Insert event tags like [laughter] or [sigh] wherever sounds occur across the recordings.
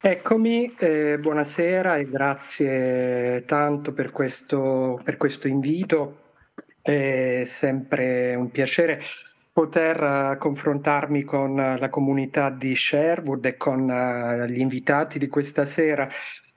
Eccomi, eh, buonasera e grazie tanto per questo, per questo, invito. È sempre un piacere poter eh, confrontarmi con la comunità di Sherwood e con eh, gli invitati di questa sera.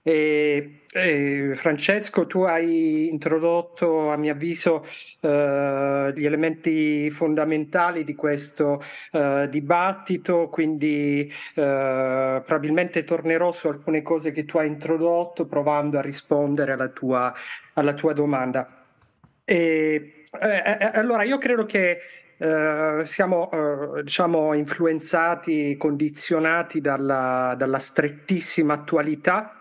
E, e Francesco, tu hai introdotto a mio avviso eh, gli elementi fondamentali di questo eh, dibattito, quindi eh, probabilmente tornerò su alcune cose che tu hai introdotto provando a rispondere alla tua, alla tua domanda. E, eh, eh, eh, allora, io credo che eh, siamo eh, diciamo influenzati, condizionati dalla, dalla strettissima attualità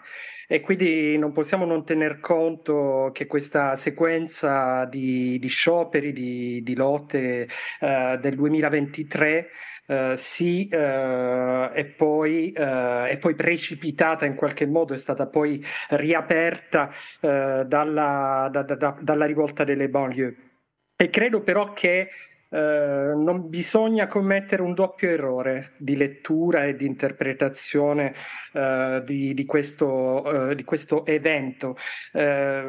e quindi non possiamo non tener conto che questa sequenza di, di scioperi, di, di lotte eh, del 2023 eh, sì, eh, è, poi, è, eh, poi, precipitata in qualche modo, è stata poi riaperta eh, dalla, da, da, dalla rivolta delle banlieue. E credo però che eh, non bisogna commettere un doppio errore di lettura e di interpretazione eh, di, di, questo, eh, di, questo, evento. Eh,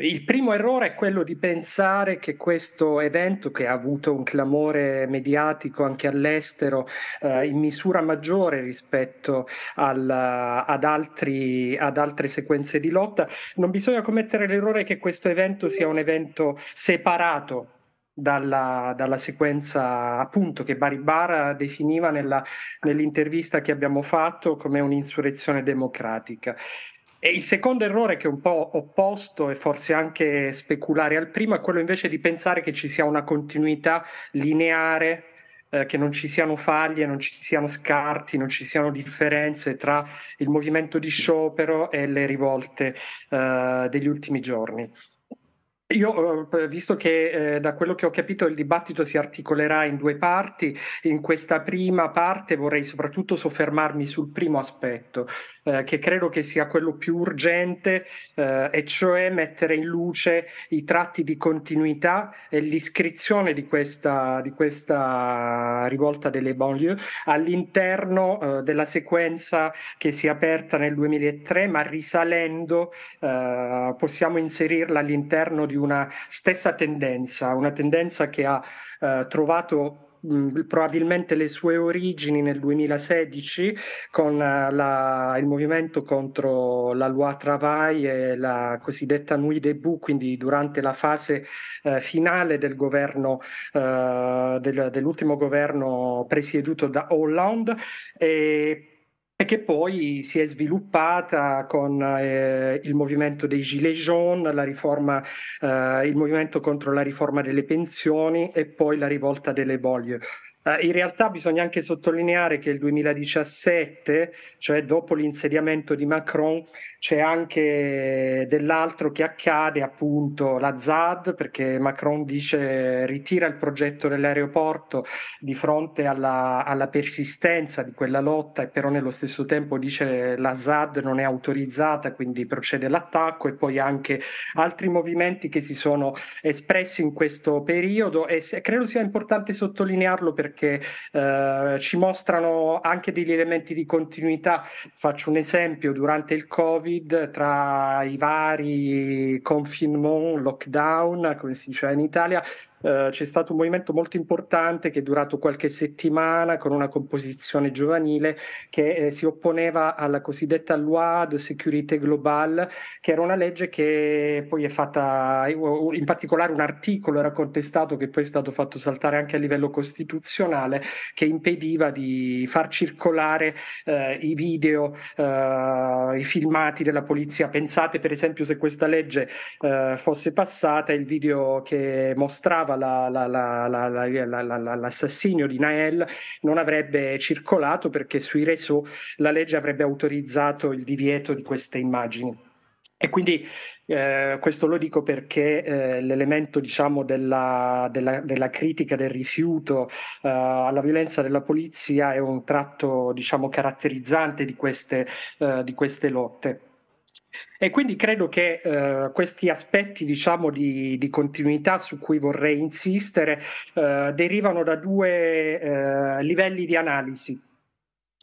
il primo errore è quello di pensare che questo evento, che ha avuto un clamore mediatico anche all'estero eh, in misura maggiore rispetto al, ad, altri, ad altre sequenze di lotta, non bisogna commettere l'errore che questo evento sia un evento separato dalla, dalla, sequenza appunto che Baribara definiva nella, nell'intervista che abbiamo fatto come un'insurrezione democratica. E il secondo errore, che è un po' opposto e forse anche speculare al primo, è quello invece di pensare che ci sia una continuità lineare eh, che non ci siano faglie, non ci siano scarti, non ci siano differenze tra il movimento di sciopero e le rivolte eh, degli ultimi giorni. Io, eh, visto che eh, da quello che ho capito il dibattito si articolerà in due parti, in questa prima parte vorrei soprattutto soffermarmi sul primo aspetto, eh, che credo che sia quello più urgente, eh, e cioè mettere in luce i tratti di continuità e l'iscrizione di questa, di questa rivolta delle banlieue all'interno eh, della sequenza che si è aperta nel 2003, ma risalendo eh, possiamo inserirla all'interno di una stessa tendenza, una tendenza che ha eh, trovato probabilmente le sue origini nel 2016 con eh, la, il movimento contro la loi travail e la cosiddetta nuit debout, quindi durante la fase eh, finale del governo, eh, del, dell'ultimo governo presieduto da Hollande. E e che poi si è sviluppata con eh, il movimento dei Gilets jaunes, la riforma, eh, il movimento contro la riforma delle pensioni e poi la rivolta delle bolle. Eh, in realtà bisogna anche sottolineare che il 2017, cioè dopo l'insediamento di Macron, c'è anche dell'altro che accade, appunto la ZAD, perché Macron dice ritira il progetto dell'aeroporto di fronte alla, alla persistenza di quella lotta e però nello stesso tempo dice la ZAD non è autorizzata, quindi procede l'attacco e poi anche altri movimenti che si sono espressi in questo periodo e credo sia importante sottolinearlo perché perché eh, ci mostrano anche degli elementi di continuità. Faccio un esempio, durante il Covid tra i vari confinement, lockdown, come si diceva in Italia, eh, c'è stato un movimento molto importante che è durato qualche settimana con una composizione giovanile che eh, si opponeva alla cosiddetta loi de sécurité globale, che era una legge che poi è fatta, eh, in particolare un articolo era contestato che poi è stato fatto saltare anche a livello costituzionale, che impediva di far circolare eh, i video, eh, i filmati della polizia. Pensate per esempio se questa legge fosse passata, il video che mostrava stata la, la, la, l'assassinio di Nael non avrebbe circolato perché sui reso la legge avrebbe autorizzato il divieto di queste immagini. E quindi eh, questo lo dico perché eh, l'elemento diciamo, della, della, della, critica, del rifiuto eh, alla violenza della polizia è un tratto diciamo, caratterizzante di queste, eh, di queste lotte. E quindi credo che eh, questi aspetti diciamo, di, di, continuità su cui vorrei insistere eh, derivano da due eh, livelli di analisi.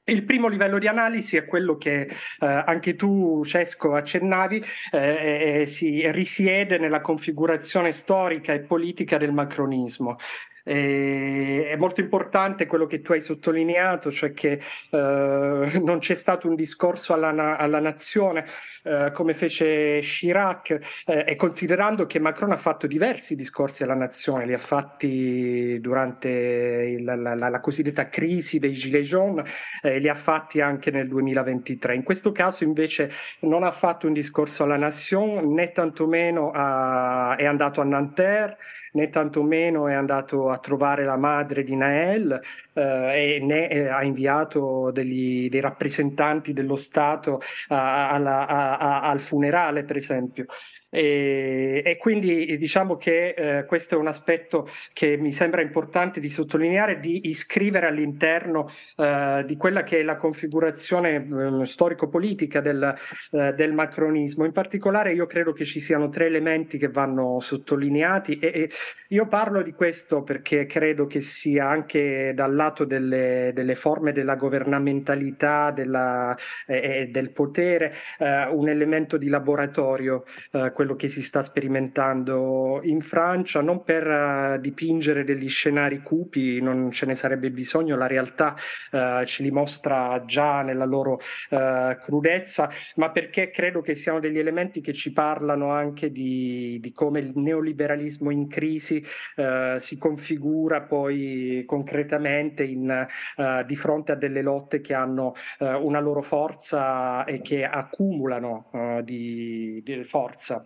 Il primo livello di analisi è quello che eh, anche tu, Cesco, accennavi, eh, eh, eh si risiede nella configurazione storica e politica del macronismo. E eh, è molto importante quello che tu hai sottolineato, cioè che eh, non c'è stato un discorso alla, na- alla nazione eh, come fece Chirac eh, e considerando che Macron ha fatto diversi discorsi alla nazione, li ha fatti durante il, la, la, la, cosiddetta crisi dei Gilets jaunes, eh, li ha fatti anche nel 2023. In questo caso invece non ha fatto un discorso alla nazione né tantomeno a, è andato a Nanterre né tantomeno è andato a trovare la madre di Nael eh, e né eh, ha inviato degli, dei rappresentanti dello Stato a, alla, a, a, al funerale, per esempio. E, e quindi eh, diciamo che eh, questo è un aspetto che mi sembra importante di sottolineare, di iscrivere all'interno eh, di quella che è la configurazione eh, storico-politica del, eh, del, macronismo. In particolare io credo che ci siano tre elementi che vanno sottolineati e, e io parlo di questo perché credo che sia anche dal lato delle, delle forme della governamentalità della, eh, del potere un elemento di laboratorio quello che si sta sperimentando in Francia, non per eh, dipingere degli scenari cupi, non ce ne sarebbe bisogno, la realtà eh, ce li mostra già nella loro eh, crudezza, ma perché credo che siano degli elementi che ci parlano anche di, di come il neoliberalismo in crisi eh, si configura poi concretamente in, eh, di fronte a delle lotte che hanno eh, una loro forza e che accumulano di, di forza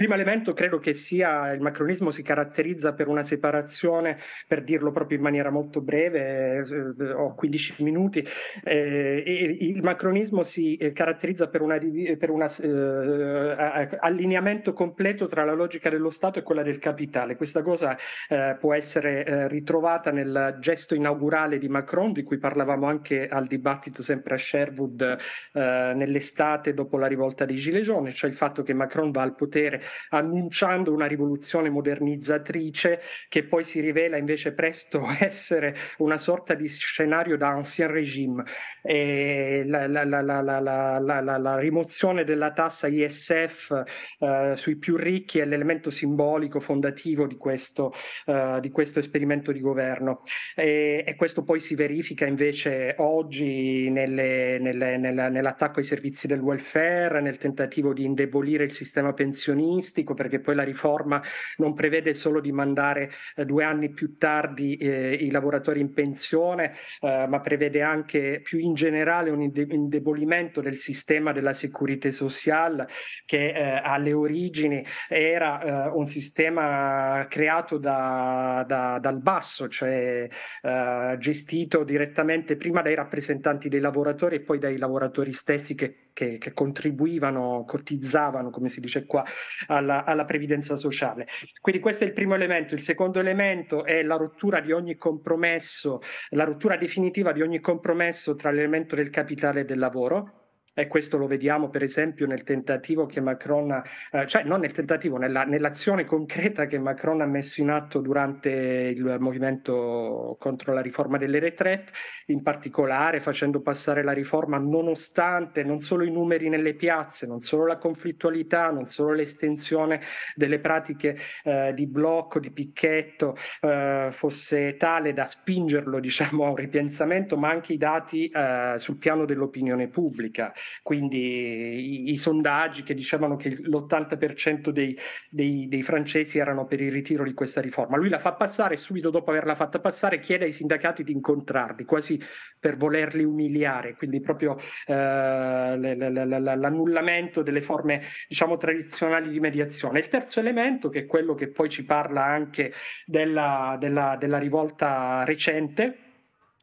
primo elemento credo che sia il macronismo si caratterizza per una separazione, per dirlo proprio in maniera molto breve, eh, eh ho 15 minuti, eh, il macronismo si eh, caratterizza per un eh, allineamento completo tra la logica dello Stato e quella del capitale. Questa cosa può essere ritrovata nel gesto inaugurale di Macron, di cui parlavamo anche al dibattito sempre a Sherwood nell'estate dopo la rivolta di Gilegione, cioè il fatto che Macron va al potere annunciando una rivoluzione modernizzatrice che poi si rivela invece presto [laughs] essere una sorta di scenario da ancien regime. La, la, la, la, rimozione della tassa ISF eh, sui più ricchi è l'elemento simbolico fondativo di questo, eh, di questo esperimento di governo e, e, questo poi si verifica invece oggi nelle, nelle, nella, nell'attacco ai servizi del welfare, nel tentativo di indebolire il sistema pensionistico riformistico, perché poi la riforma non prevede solo di mandare eh, due anni più tardi eh, i lavoratori in pensione, eh, ma prevede anche più in generale un indebolimento del sistema della sicurezza sociale che eh, alle origini era eh, un sistema creato da, da, dal basso, cioè eh, gestito direttamente prima dai rappresentanti dei lavoratori e poi dai lavoratori stessi che che, che contribuivano, cotizzavano, come si dice qua, alla, alla previdenza sociale. Quindi questo è il primo elemento. Il secondo elemento è la rottura di ogni compromesso, la rottura definitiva di ogni compromesso tra l'elemento del capitale e del lavoro e questo lo vediamo per esempio nel tentativo che Macron, eh, cioè non nel tentativo, nella, nell'azione concreta che Macron ha messo in atto durante il movimento contro la riforma delle retrette, in particolare facendo passare la riforma nonostante non solo i numeri nelle piazze, non solo la conflittualità, non solo l'estensione delle pratiche eh, di blocco, di picchetto eh, fosse tale da spingerlo diciamo, a un ripensamento, ma anche i dati eh, sul piano dell'opinione pubblica. Quindi i, i sondaggi che dicevano che l'80% dei, dei, dei francesi erano per il ritiro di questa riforma. Lui la fa passare e subito dopo averla fatta passare chiede ai sindacati di incontrarli, quasi per volerli umiliare, quindi proprio eh, l'annullamento delle forme diciamo, tradizionali di mediazione. Il terzo elemento, che è quello che poi ci parla anche della, della, della rivolta recente,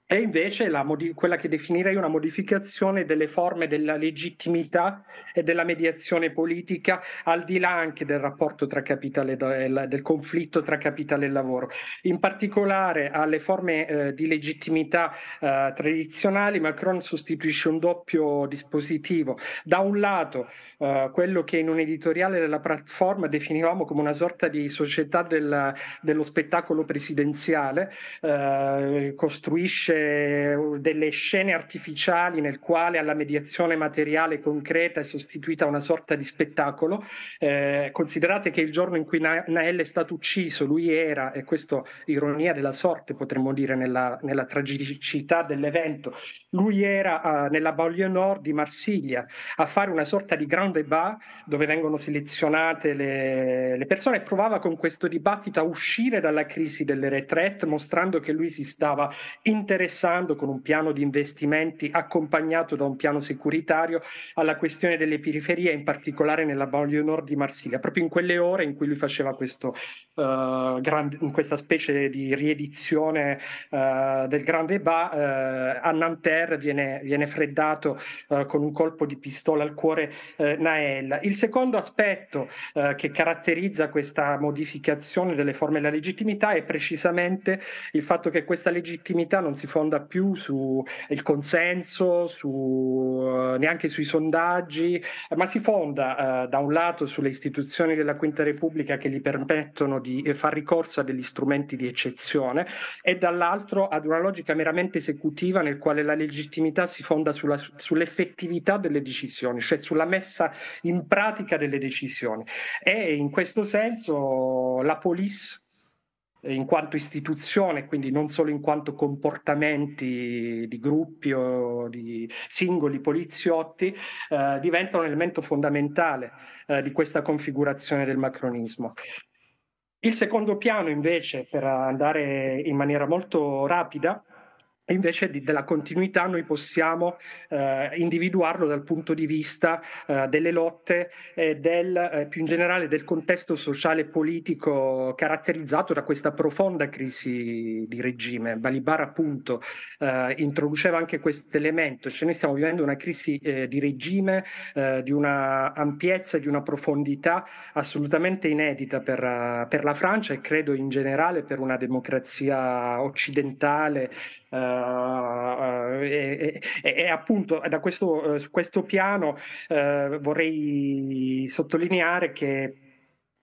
è invece modi- quella che definirei una modificazione delle forme della legittimità e della mediazione politica, al di là anche del rapporto tra capitale e del conflitto tra capitale e lavoro. In particolare alle forme eh, di legittimità eh, tradizionali, Macron sostituisce un doppio dispositivo. Da un lato, eh, quello che in un editoriale della platform definivamo come una sorta di società del, dello spettacolo presidenziale, eh, costruisce eh, delle scene artificiali nel quale alla mediazione materiale concreta è sostituita una sorta di spettacolo. Eh, considerate che il giorno in cui Na- Nael è stato ucciso, lui era, e questa ironia della sorte potremmo dire nella, nella tragicità dell'evento, lui era uh, nella Banlieue Nord di Marsiglia a fare una sorta di grand débat dove vengono selezionate le, le persone e provava con questo dibattito a uscire dalla crisi delle retrette mostrando che lui si stava interessando con un piano di investimenti accompagnato da un piano securitario alla questione delle periferie, in particolare nella Banlieue Nord di Marsiglia, proprio in quelle ore in cui lui faceva questo, uh, eh, grande, questa specie di riedizione uh, del grande débat a Nanterre Blair viene, viene freddato eh, con un colpo di pistola al cuore eh, Nael. Il secondo aspetto eh, che caratterizza questa modificazione delle forme della legittimità è precisamente il fatto che questa legittimità non si fonda più sul consenso, su, eh, neanche sui sondaggi, ma si fonda eh, da un lato sulle istituzioni della Quinta Repubblica che gli permettono di far ricorso a degli strumenti di eccezione e dall'altro ad una logica meramente esecutiva nel quale la legittimità legittimità si fonda sulla, sull'effettività delle decisioni, cioè sulla messa in pratica delle decisioni. E in questo senso la police in quanto istituzione, quindi non solo in quanto comportamenti di gruppi o di singoli poliziotti, eh, diventa un elemento fondamentale eh, di questa configurazione del macronismo. Il secondo piano, invece, per andare in maniera molto rapida, invece di, della continuità noi possiamo eh, individuarlo dal punto di vista eh, delle lotte e del, eh, più in generale del contesto sociale e politico caratterizzato da questa profonda crisi di regime. Balibar appunto eh, introduceva anche questo elemento, cioè noi stiamo vivendo una crisi eh, di regime eh, di una ampiezza, di una profondità assolutamente inedita per, per la Francia e credo in generale per una democrazia occidentale eh, eh, eh, e, e, e, appunto da questo, su questo piano uh, vorrei sottolineare che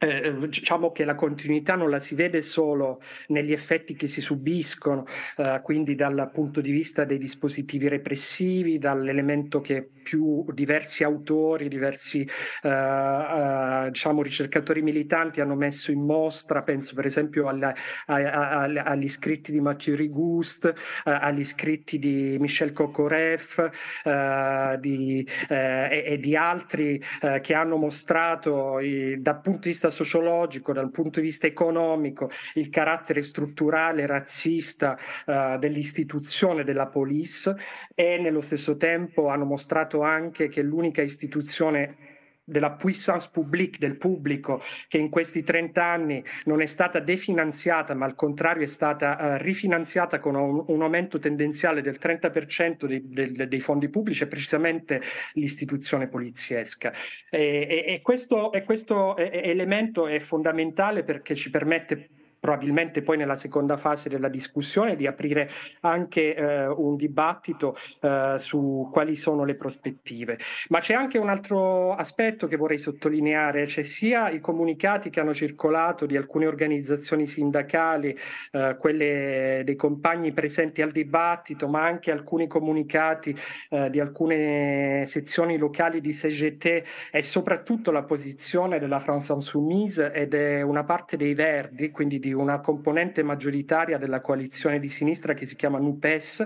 eh, diciamo che la continuità non la si vede solo negli effetti che si subiscono, eh, quindi dal punto di vista dei dispositivi repressivi, dall'elemento che più diversi autori, diversi eh, eh diciamo ricercatori militanti hanno messo in mostra, penso per esempio alla, a, a, a, agli scritti di Mathieu Rigust, eh, agli scritti di Michel Kokoreff eh, di, e, e, di altri che hanno mostrato dal punto di vista sociologico, dal punto di vista economico, il carattere strutturale razzista eh, dell'istituzione della police e nello stesso tempo hanno mostrato anche che l'unica istituzione della puissance publique, del pubblico, che in questi 30 anni non è stata definanziata, ma al contrario è stata uh, rifinanziata con un, un, aumento tendenziale del 30% dei, del, dei fondi pubblici, è precisamente l'istituzione poliziesca. E, e, e questo, e questo elemento è fondamentale perché ci permette probabilmente poi nella seconda fase della discussione di aprire anche eh, un dibattito eh, su quali sono le prospettive. Ma c'è anche un altro aspetto che vorrei sottolineare, c'è sia i comunicati che hanno circolato di alcune organizzazioni sindacali, eh, quelle dei compagni presenti al dibattito, ma anche alcuni comunicati eh, di alcune sezioni locali di CGT e soprattutto la posizione della France Insoumise ed è una parte dei Verdi, quindi di una componente maggioritaria della coalizione di sinistra che si chiama NUPES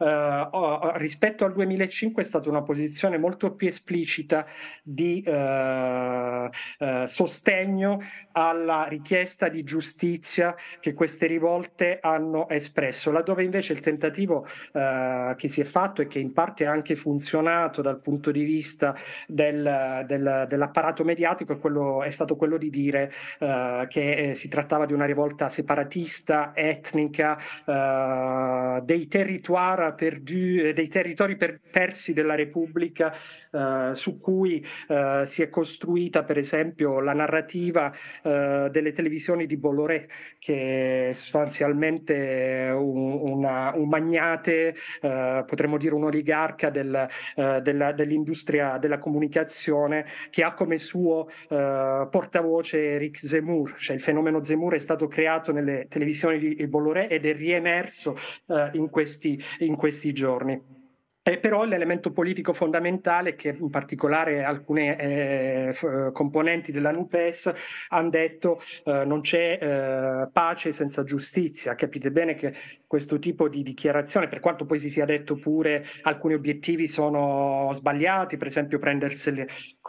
eh, rispetto al 2005 è stata una posizione molto più esplicita di eh, eh, sostegno alla richiesta di giustizia che queste rivolte hanno espresso, laddove invece il tentativo eh, che si è fatto e che in parte ha anche funzionato dal punto di vista del, del, dell'apparato mediatico è, quello, è, stato quello di dire eh, che eh, si trattava di una rivolta separatista, etnica, dei territuari terra perdu, eh, dei territori per, persi della Repubblica eh, su cui eh, si è costruita per esempio la narrativa eh, delle televisioni di Bolloré che è sostanzialmente eh, un, una, un magnate, eh, potremmo dire un oligarca del, della, dell'industria della comunicazione che ha come suo portavoce Eric Zemmour, cioè il fenomeno Zemmour è stato creato nelle televisioni di Bolloré ed è riemerso in questi, in questi giorni. Eh, però l'elemento politico fondamentale che in particolare alcune eh, f- componenti della NUPES hanno detto eh, non c'è eh, pace senza giustizia. Capite bene che questo tipo di dichiarazione, per quanto poi si sia detto pure alcuni obiettivi sono sbagliati, per esempio prendersi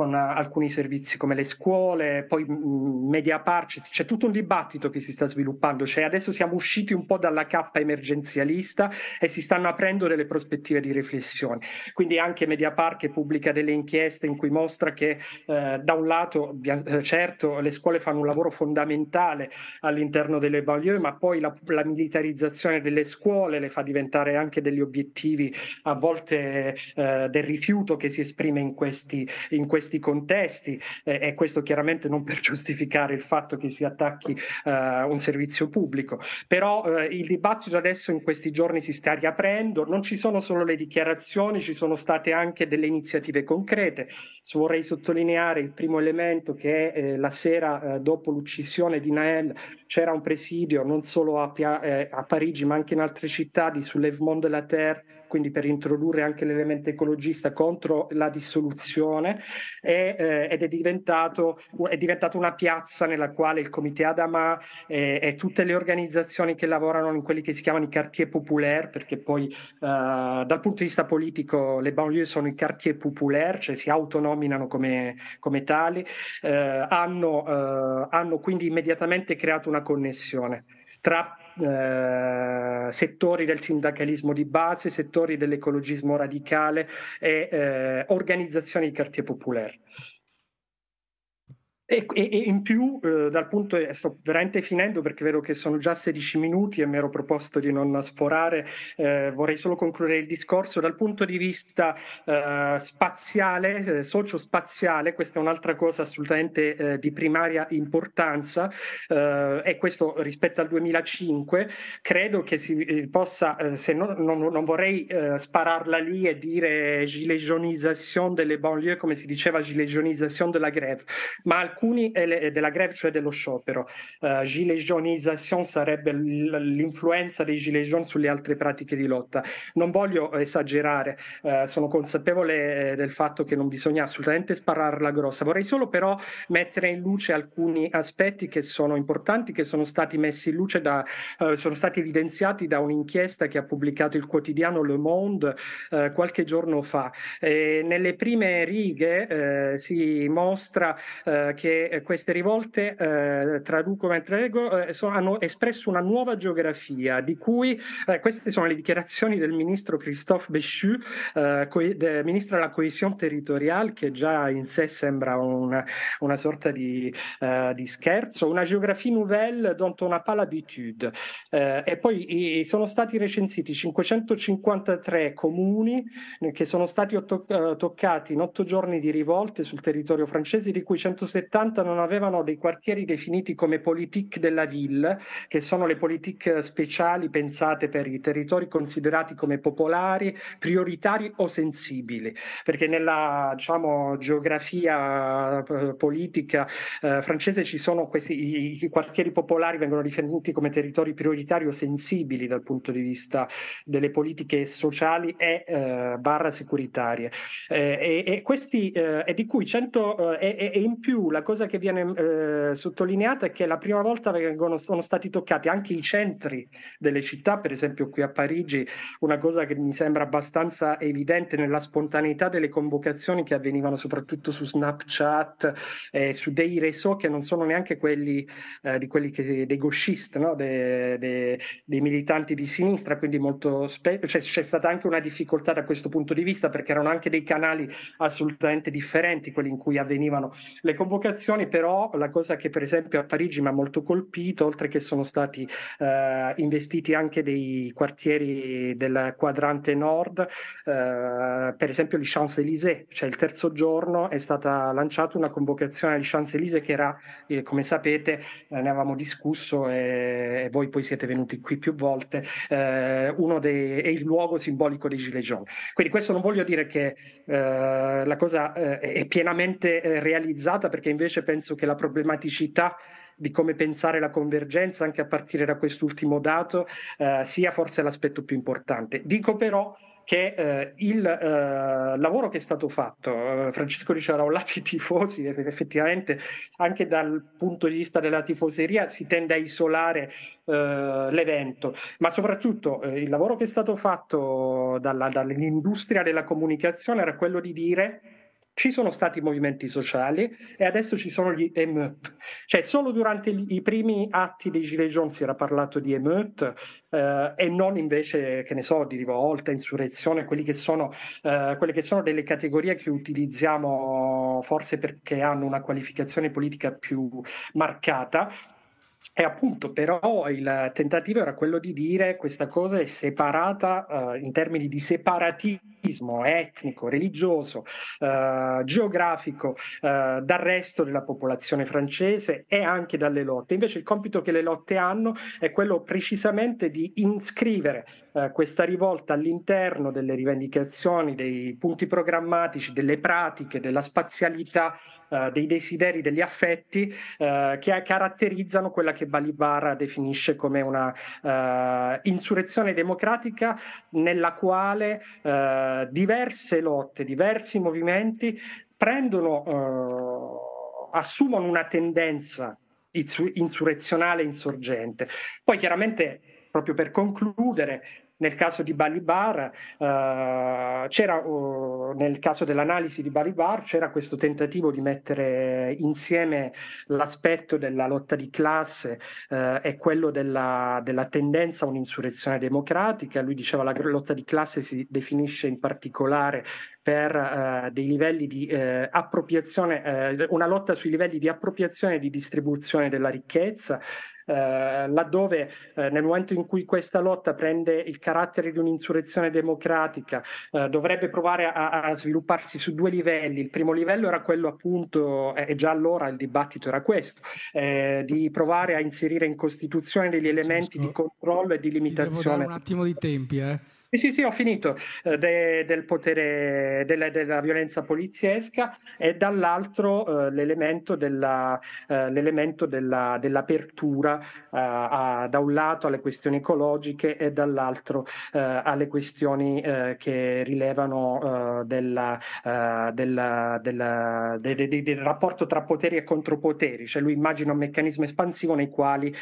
con eh, alcuni servizi come le scuole, poi mm, mm, media parci, c'è tutto un dibattito che si sta sviluppando, cioè adesso siamo usciti un po' dalla cappa emergenzialista e si stanno aprendo delle prospettive di riflessione. Quindi anche Media Park pubblica delle inchieste in cui mostra che eh, da un lato eh, certo le scuole fanno un lavoro fondamentale all'interno delle banlieue, ma poi la, la militarizzazione delle scuole le fa diventare anche degli obiettivi a volte eh, del rifiuto che si esprime in questi, in questi questi contesti eh, e questo chiaramente non per giustificare il fatto che si attacchi eh, un servizio pubblico, però eh, il dibattito adesso in questi giorni si sta riaprendo, non ci sono solo le dichiarazioni, ci sono state anche delle iniziative concrete. Vorrei sottolineare il primo elemento che è eh, la sera eh, dopo l'uccisione di Nael c'era un presidio non solo a, Pia- eh, a, Parigi ma anche in altre città di Soulèvement de la Terre, quindi per introdurre anche l'elemento ecologista contro la dissoluzione è, eh, ed è diventato, è diventata una piazza nella quale il Comité Adama eh, e tutte le organizzazioni che lavorano in quelli che si chiamano i quartier populaires, perché poi eh, dal punto di vista politico le banlieue sono i quartier populaires, cioè si autonominano come, come tali, eh, hanno, eh, hanno quindi immediatamente creato una connessione tra eh, settori del sindacalismo di base, settori dell'ecologismo radicale e eh, organizzazioni di quartier popolare. E, e, in più, eh, dal punto, eh, sto veramente finendo perché vedo che sono già 16 minuti e mi ero proposto di non sforare, eh, vorrei solo concludere il discorso. Dal punto di vista eh, spaziale, eh, socio-spaziale, questa è un'altra cosa assolutamente eh, di primaria importanza e questo rispetto al 2005, credo che si possa, se no, non, non vorrei spararla lì e dire gilet jaunisation delle banlieue, come si diceva gilet jaunisation della grève, ma al alcuni della greve, cioè dello sciopero. Uh, gilet jauneizzazione sarebbe l'influenza dei gilet jaune sulle altre pratiche di lotta. Non voglio esagerare, uh, sono consapevole eh, del fatto che non bisogna assolutamente spararla grossa, vorrei solo però mettere in luce alcuni aspetti che sono importanti, che sono stati messi in luce, da, uh, sono stati evidenziati da un'inchiesta che ha pubblicato il quotidiano Le Monde qualche giorno fa. E nelle prime righe si mostra che che eh, queste rivolte, eh, traduco mentre leggo, eh, hanno espresso una nuova geografia di cui eh, queste sono le dichiarazioni del ministro Christophe Béchu, eh, co- de, ministro della coesione territoriale, che già in sé sembra una, una sorta di, eh, di, scherzo, una geografia nouvelle dont on n'a pas l'habitude. e poi i, sono stati recensiti 553 comuni che sono stati otto, toccati in otto giorni di rivolte sul territorio francese, di cui 170 70 non avevano dei quartieri definiti come politique la ville, che sono le politiche speciali pensate per i territori considerati come popolari, prioritari o sensibili, perché nella diciamo, geografia eh, politica eh, francese ci sono questi i, i quartieri popolari vengono definiti come territori prioritari o sensibili dal punto di vista delle politiche sociali e eh, barra securitarie. Eh, e, e, questi, eh, e di cui 100 e, e in più la la cosa che viene eh, sottolineata è che la prima volta vengono, sono stati toccati anche i centri delle città, per esempio qui a Parigi, una cosa che mi sembra abbastanza evidente nella spontaneità delle convocazioni che avvenivano soprattutto su Snapchat, eh, su dei reso che non sono neanche quelli, eh, di quelli che, dei gauchist, no? de, de, dei militanti di sinistra, quindi molto spe- cioè, c'è stata anche una difficoltà da questo punto di vista perché erano anche dei canali assolutamente differenti quelli in cui avvenivano le convocazioni comunicazioni, però la cosa che per esempio a Parigi mi ha molto colpito, oltre che sono stati eh, investiti anche dei quartieri del quadrante nord, eh, per esempio gli Champs-Élysées, cioè il terzo giorno è stata lanciata una convocazione agli Champs-Élysées che era, eh, come sapete, eh, ne avevamo discusso e, e, voi poi siete venuti qui più volte, eh, uno dei, è il luogo simbolico dei Gilets jaunes. Quindi questo non voglio dire che eh, la cosa è pienamente realizzata perché invece invece penso che la problematicità di come pensare la convergenza anche a partire da quest'ultimo dato eh, sia forse l'aspetto più importante. Dico però che eh, il eh, lavoro che è stato fatto, eh, Francesco diceva da un lato i tifosi, effettivamente anche dal punto di vista della tifoseria si tende a isolare eh, l'evento, ma soprattutto eh, il lavoro che è stato fatto dalla, dall'industria della comunicazione era quello di dire ci sono stati i movimenti sociali e adesso ci sono gli emeut. Cioè, solo durante i primi atti dei Gilets jaunes si era parlato di emeut eh, e non invece, che ne so, di rivolta, insurrezione, che sono, eh, quelle che sono delle categorie che utilizziamo forse perché hanno una qualificazione politica più marcata, e appunto, però, il tentativo era quello di dire questa cosa è separata eh, in termini di separatismo etnico, religioso, eh, geografico eh, dal resto della popolazione francese e anche dalle lotte. Invece il compito che le lotte hanno è quello precisamente di inscrivere eh, questa rivolta all'interno delle rivendicazioni, dei punti programmatici, delle pratiche, della spazialità eh, dei desideri, degli affetti eh, che caratterizzano quella che Balibar definisce come una eh, insurrezione democratica nella quale eh, diverse lotte, diversi movimenti prendono, eh, assumono una tendenza insurrezionale insorgente. Poi chiaramente proprio per concludere, nel caso di Balibar, eh, c'era, oh, nel caso dell'analisi di Balibar, c'era questo tentativo di mettere insieme l'aspetto della lotta di classe eh, e quello della, della, tendenza a un'insurrezione democratica. Lui diceva che la lotta di classe si definisce in particolare per eh, dei livelli di eh, appropriazione, eh, una lotta sui livelli di appropriazione e di distribuzione della ricchezza. Eh, laddove eh, nel momento in cui questa lotta prende il carattere di un'insurrezione democratica eh, dovrebbe provare a, a, svilupparsi su due livelli. Il primo livello era quello appunto, eh, e già allora il dibattito era questo, eh, di provare a inserire in Costituzione degli elementi di controllo e di limitazione. un attimo di tempi, eh. Sì, sì, sì, ho finito, eh, de, del potere, della, della, violenza poliziesca e dall'altro eh, l'elemento, della, eh, l'elemento della, dell'apertura eh, a, da un lato alle questioni ecologiche e dall'altro eh, alle questioni che rilevano della, de, de, del rapporto tra poteri e contropoteri, cioè lui immagina un meccanismo espansivo nei quali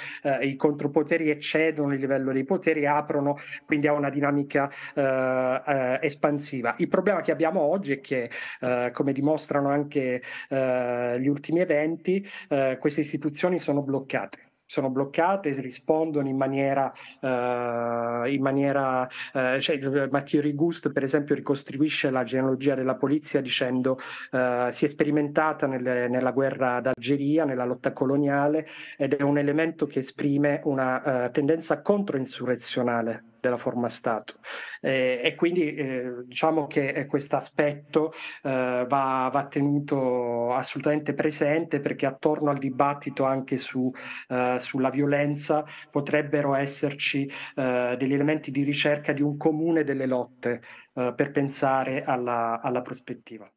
i contropoteri eccedono il livello dei poteri, e aprono quindi a una dinamica politica eh, eh, espansiva. Il problema che abbiamo oggi è che, eh, come dimostrano anche eh, gli ultimi eventi, eh, queste istituzioni sono bloccate sono bloccate, rispondono in maniera, uh, in maniera uh, cioè, Matteo Rigust per esempio ricostruisce la genealogia della polizia dicendo uh, si è sperimentata nelle, nella guerra d'Algeria, nella lotta coloniale ed è un elemento che esprime una tendenza controinsurrezionale della forma Stato. Eh, e quindi eh, diciamo che eh, questo aspetto eh, va, va, tenuto assolutamente presente perché attorno al dibattito anche su, eh, sulla violenza potrebbero esserci eh, degli elementi di ricerca di un comune delle lotte per pensare alla, alla prospettiva.